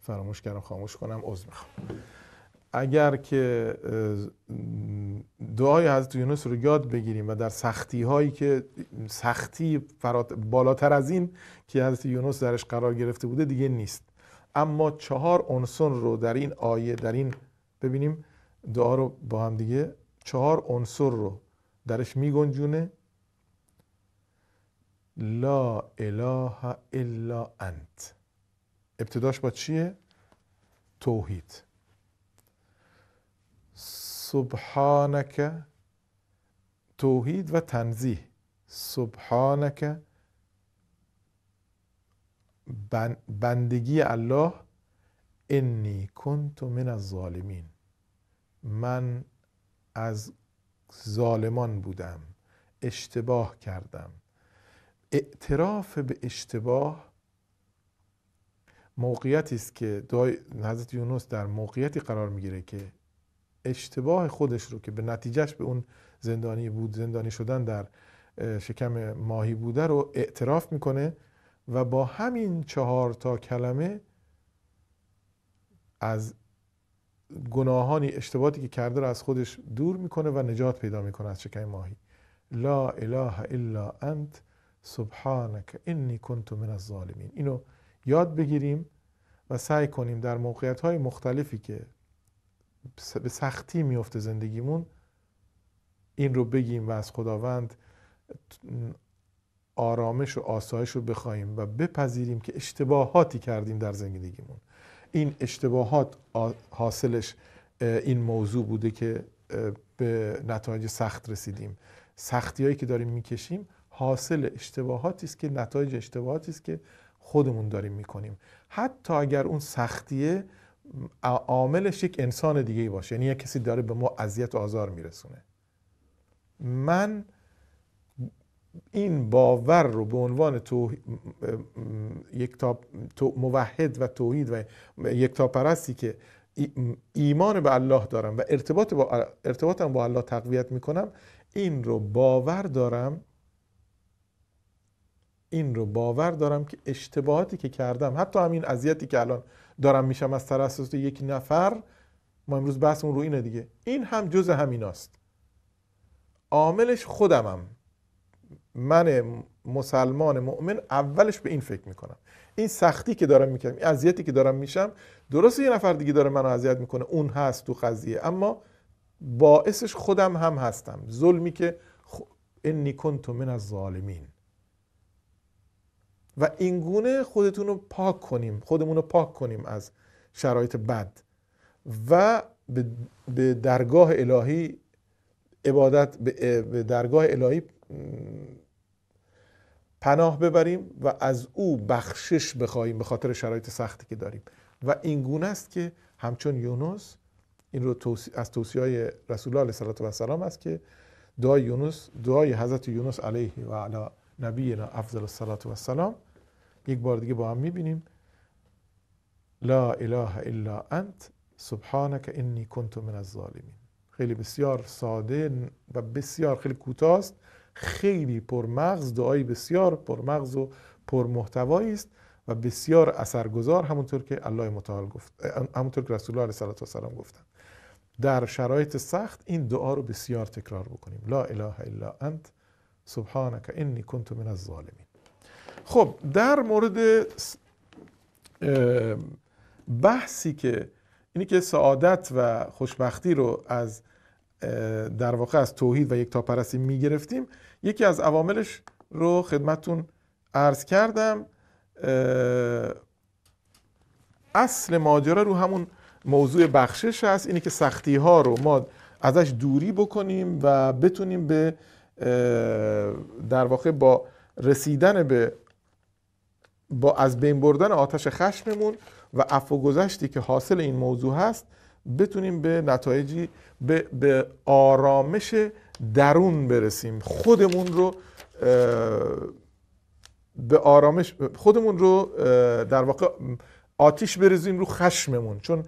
فراموش کردم خاموش کنم عذر میخوام اگر که دعای حضرت یونس رو یاد بگیریم و در سختی هایی که سختی بالاتر از این که حضرت یونس درش قرار گرفته بوده دیگه نیست اما چهار عنصر رو در این آیه در این ببینیم دعا رو با هم دیگه چهار عنصر رو درش گنجونه لا اله الا انت ابتداش با چیه؟ توحید سبحانک توحید و تنزیه سبحانک بندگی الله انی کنت من الظالمین من از ظالمان بودم اشتباه کردم اعتراف به اشتباه موقعیتی است که دعای حضرت یونس در موقعیتی قرار میگیره که اشتباه خودش رو که به نتیجهش به اون زندانی بود زندانی شدن در شکم ماهی بوده رو اعتراف میکنه و با همین چهار تا کلمه از گناهانی اشتباهاتی که کرده رو از خودش دور میکنه و نجات پیدا میکنه از شکم ماهی لا اله الا انت سبحانک انی کنت من الظالمین اینو یاد بگیریم و سعی کنیم در موقعیت های مختلفی که به سختی میفته زندگیمون این رو بگیم و از خداوند آرامش و آسایش رو بخوایم و بپذیریم که اشتباهاتی کردیم در زندگیمون این اشتباهات حاصلش این موضوع بوده که به نتایج سخت رسیدیم سختی هایی که داریم میکشیم حاصل اشتباهاتی است که نتایج اشتباهاتی است که خودمون داریم میکنیم حتی اگر اون سختیه عاملش یک انسان دیگه ای باشه یعنی یک کسی داره به ما اذیت و آزار میرسونه من این باور رو به عنوان تو تو موحد و توحید و تا پرستی که ایمان به الله دارم و ارتباط با ارتباطم با الله تقویت میکنم این رو باور دارم این رو باور دارم که اشتباهاتی که کردم حتی همین اذیتی که الان دارم میشم از توسط یک نفر ما امروز بحثمون رو اینه دیگه این هم جز همیناست عاملش خودمم من مسلمان مؤمن اولش به این فکر میکنم این سختی که دارم میکنم این اذیتی که دارم میشم درسته یه نفر دیگه داره منو اذیت میکنه اون هست تو قضیه اما باعثش خودم هم هستم ظلمی که انی کنت من از ظالمین و اینگونه خودتون رو پاک کنیم خودمون رو پاک کنیم از شرایط بد و به درگاه الهی عبادت به درگاه الهی پناه ببریم و از او بخشش بخواهیم به خاطر شرایط سختی که داریم و این گونه است که همچون یونس این رو توصی... از توصیه های رسول الله علیه و سلام است که دعای یونس دعای حضرت یونس علیه و علی نبینا افضل الصلاه و السلام یک بار دیگه با هم میبینیم لا اله الا انت سبحانک انی کنت من الظالمین خیلی بسیار ساده و بسیار خیلی کوتاه است خیلی پرمغز دعایی بسیار پرمغز و پرمحتوایی است و بسیار اثرگذار همونطور که الله متعال گفت همونطور که رسول الله علیه و سلام گفتن در شرایط سخت این دعا رو بسیار تکرار بکنیم لا اله الا انت سبحانک انی کنت من الظالمین خب در مورد بحثی که اینی که سعادت و خوشبختی رو از در واقع از توحید و یک می گرفتیم یکی از عواملش رو خدمتون عرض کردم اصل ماجرا رو همون موضوع بخشش هست اینه که سختی ها رو ما ازش دوری بکنیم و بتونیم به در واقع با رسیدن به با از بین بردن آتش خشممون و عفو گذشتی که حاصل این موضوع هست بتونیم به نتایجی به, آرامش درون برسیم خودمون رو به آرامش خودمون رو در واقع آتیش بریزیم رو خشممون چون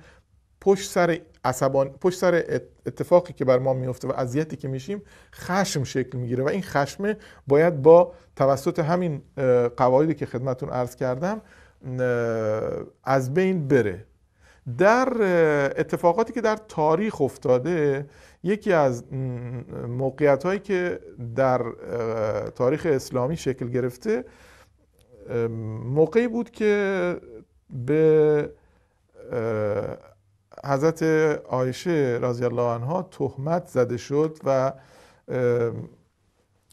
پشت سر عصبان پشت سر اتفاقی که بر ما میفته و اذیتی که میشیم خشم شکل میگیره و این خشم باید با توسط همین قواعدی که خدمتون عرض کردم از بین بره در اتفاقاتی که در تاریخ افتاده یکی از موقعیت هایی که در تاریخ اسلامی شکل گرفته موقعی بود که به حضرت عایشه رضی الله عنها تهمت زده شد و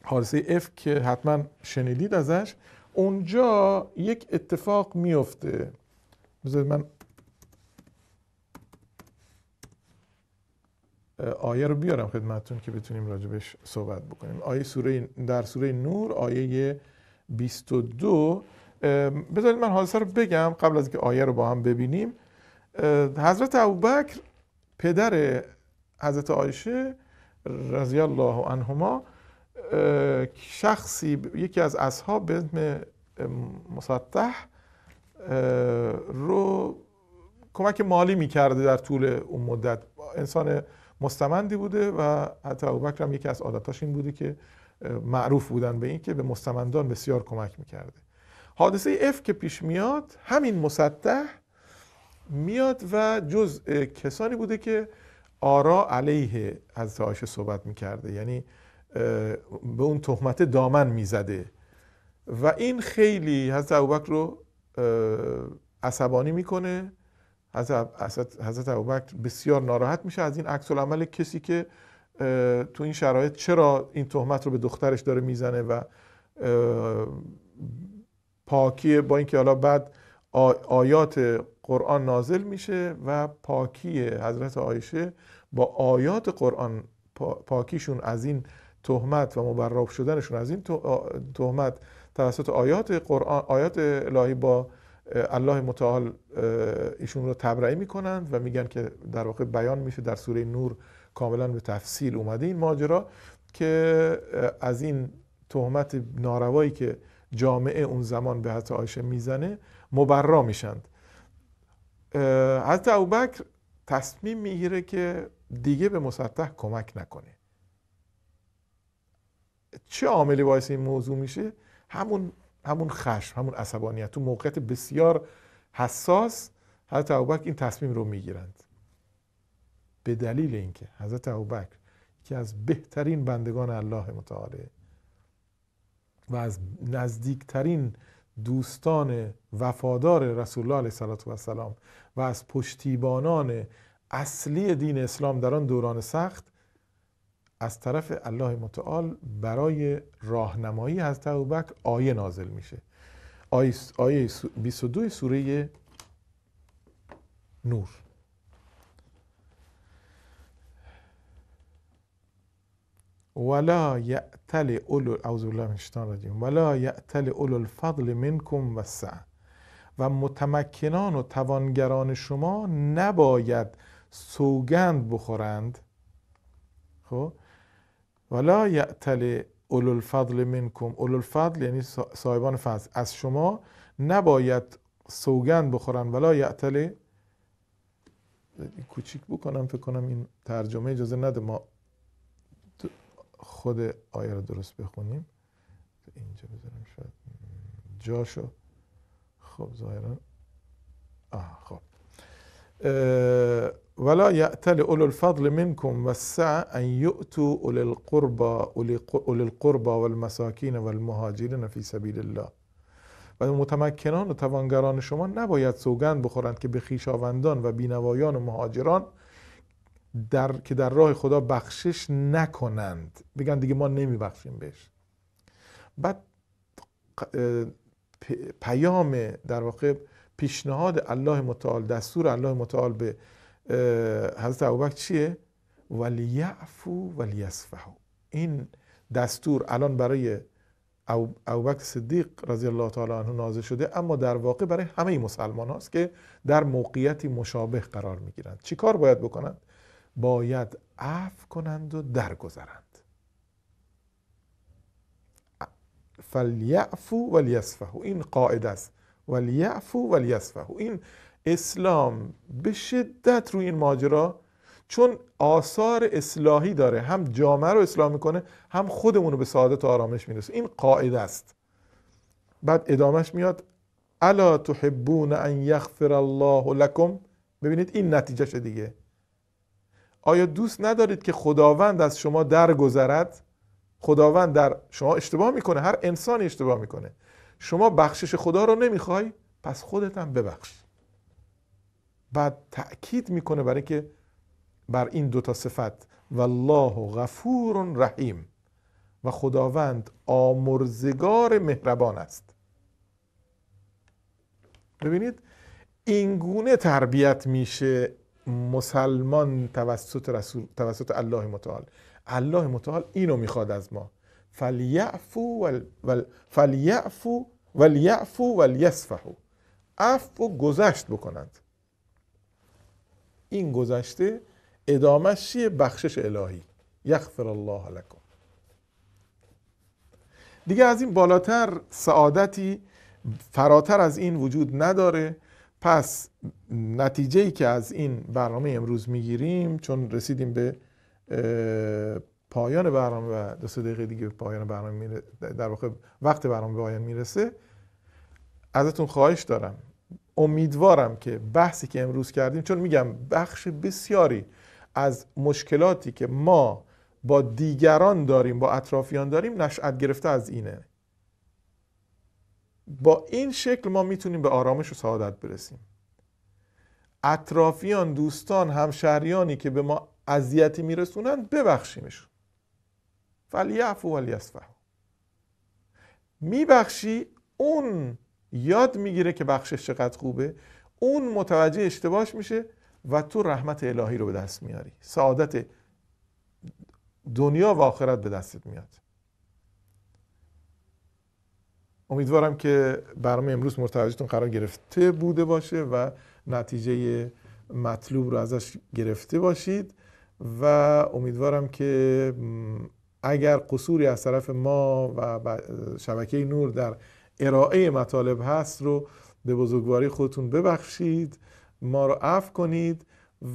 حادثه اف که حتما شنیدید ازش اونجا یک اتفاق میفته بذارید من آیه رو بیارم خدمتون که بتونیم راجبش صحبت بکنیم آیه سوره در سوره نور آیه 22 بذارید من حادثه رو بگم قبل از اینکه آیه رو با هم ببینیم حضرت ابوبکر پدر حضرت عایشه رضی الله عنهما شخصی یکی از اصحاب به اسم مسطح رو کمک مالی میکرده در طول اون مدت انسان مستمندی بوده و حتی ابوبکر هم یکی از عادتاش این بوده که معروف بودن به این که به مستمندان بسیار کمک میکرده حادثه اف که پیش میاد همین مسطح میاد و جز کسانی بوده که آرا علیه از عایشه صحبت میکرده یعنی به اون تهمت دامن میزده و این خیلی حضرت ابوبکر رو عصبانی میکنه حضرت ابوبکر بسیار ناراحت میشه از این عکس عمل کسی که تو این شرایط چرا این تهمت رو به دخترش داره میزنه و پاکی با اینکه حالا بعد آیات قرآن نازل میشه و پاکی حضرت عایشه با آیات قرآن پاکیشون از این تهمت و مبراب شدنشون از این تهمت توسط آیات قرآن آیات الهی با الله متعال ایشون رو تبرئه میکنند و میگن که در واقع بیان میشه در سوره نور کاملا به تفصیل اومده این ماجرا که از این تهمت ناروایی که جامعه اون زمان به حضرت عایشه میزنه مبرا میشند حضرت ابوبکر تصمیم میگیره که دیگه به مسطح کمک نکنه چه عاملی باعث این موضوع میشه همون همون خشم همون عصبانیت تو موقعیت بسیار حساس حضرت ابوبکر این تصمیم رو میگیرند به دلیل اینکه حضرت ابوبکر که از بهترین بندگان الله متعاله و از نزدیکترین دوستان وفادار رسول الله علیه و سلام و از پشتیبانان اصلی دین اسلام در آن دوران سخت از طرف الله متعال برای راهنمایی از ابوبکر آیه نازل میشه آیه 22 سوره نور ولا یعتل اولو اعوذ بالله من الشیطان الرجیم ولا یعتل اولو الفضل منکم وسع و متمکنان و توانگران شما نباید سوگند بخورند خب ولا یعتل اولو الفضل منکم اولو الفضل یعنی صاحبان فضل از شما نباید سوگند بخورن ولا یعتل کوچیک بکنم فکر کنم این ترجمه اجازه نده ما خود آیه رو درست بخونیم اینجا بذارم شاید جاشو خب ظاهرا آه خب ولا يأتل أولو الفضل منكم والسعة أن يؤتوا أولي القربى أولي القربى والمساکین و فی الله و متمکنان و توانگران شما نباید سوگند بخورند که به خیشاوندان و بینوایان و مهاجران در که در راه خدا بخشش نکنند بگن دیگه ما بخشیم بهش بعد پیام در واقع پیشنهاد الله متعال دستور الله متعال به حضرت ابوبکر چیه ولیعفو ولیصفحو این دستور الان برای ابوبکر صدیق رضی الله تعالی عنه نازل شده اما در واقع برای همه مسلمان هاست که در موقعیتی مشابه قرار می گیرند چی کار باید بکنند باید عفو کنند و درگذرند فلیعفو ولیصفحو این قاعده است ولیعفو ولیصفحو این اسلام به شدت روی این ماجرا چون آثار اصلاحی داره هم جامعه رو اصلاح میکنه هم خودمون رو به سعادت و آرامش میرسه این قاعده است بعد ادامش میاد الا تحبون ان یغفر الله لکم ببینید این نتیجه دیگه آیا دوست ندارید که خداوند از شما درگذرد خداوند در شما اشتباه میکنه هر انسانی اشتباه میکنه شما بخشش خدا رو نمیخوای پس خودت هم ببخش بعد تأکید میکنه برای که بر این دوتا صفت الله غفور رحیم و خداوند آمرزگار مهربان است ببینید اینگونه تربیت میشه مسلمان توسط, رسول، توسط الله متعال الله متعال اینو میخواد از ما فلیعفو, و فلیعفو ولیعفو ولیسفحو عفو و گذشت بکنند این گذشته ادامه چیه بخشش الهی یغفر الله لکم دیگه از این بالاتر سعادتی فراتر از این وجود نداره پس نتیجه ای که از این برنامه امروز میگیریم چون رسیدیم به پایان برنامه و دو سه دقیقه دیگه پایان برنامه در واقع وقت برنامه پایان میرسه ازتون خواهش دارم امیدوارم که بحثی که امروز کردیم چون میگم بخش بسیاری از مشکلاتی که ما با دیگران داریم با اطرافیان داریم نشأت گرفته از اینه با این شکل ما میتونیم به آرامش و سعادت برسیم اطرافیان دوستان همشهریانی که به ما اذیتی میرسونند ببخشیمشون فلیعفو می میبخشی اون یاد میگیره که بخشش چقدر خوبه اون متوجه اشتباهش میشه و تو رحمت الهی رو به دست میاری سعادت دنیا و آخرت به دستت میاد امیدوارم که برنامه امروز متوجهتون قرار گرفته بوده باشه و نتیجه مطلوب رو ازش گرفته باشید و امیدوارم که اگر قصوری از طرف ما و شبکه نور در ارائه مطالب هست رو به بزرگواری خودتون ببخشید ما رو عفو کنید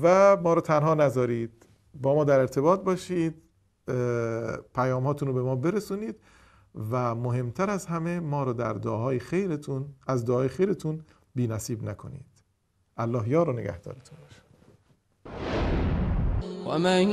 و ما رو تنها نذارید با ما در ارتباط باشید پیام هاتون رو به ما برسونید و مهمتر از همه ما رو در دعاهای خیرتون از دعای خیرتون بی نصیب نکنید الله یار و نگهدارتون باشه